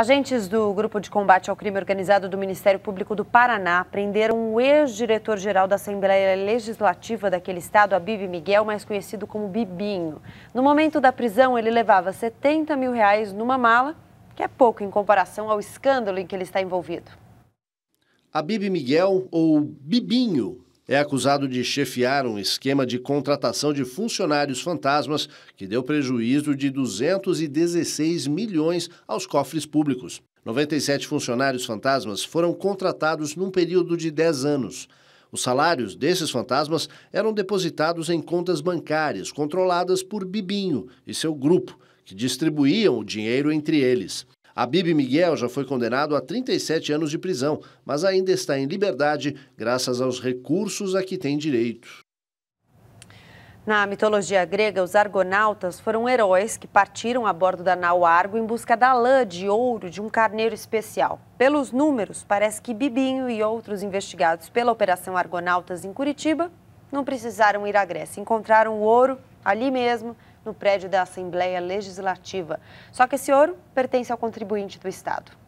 Agentes do Grupo de Combate ao Crime Organizado do Ministério Público do Paraná prenderam o ex-diretor-geral da Assembleia Legislativa daquele estado, Abib Miguel, mais conhecido como Bibinho. No momento da prisão, ele levava 70 mil reais numa mala, que é pouco em comparação ao escândalo em que ele está envolvido. Abib Miguel, ou Bibinho, é acusado de chefiar um esquema de contratação de funcionários fantasmas que deu prejuízo de 216 milhões aos cofres públicos. 97 funcionários fantasmas foram contratados num período de 10 anos. Os salários desses fantasmas eram depositados em contas bancárias controladas por Bibinho e seu grupo, que distribuíam o dinheiro entre eles. Abib Miguel já foi condenado a 37 anos de prisão, mas ainda está em liberdade graças aos recursos a que tem direito. Na mitologia grega, os argonautas foram heróis que partiram a bordo da nau Argo em busca da lã de ouro de um carneiro especial. Pelos números, parece que Bibinho e outros investigados pela Operação Argonautas em Curitiba não precisaram ir à Grécia. Encontraram o ouro ali mesmo no prédio da Assembleia Legislativa. Só que esse ouro pertence ao contribuinte do Estado.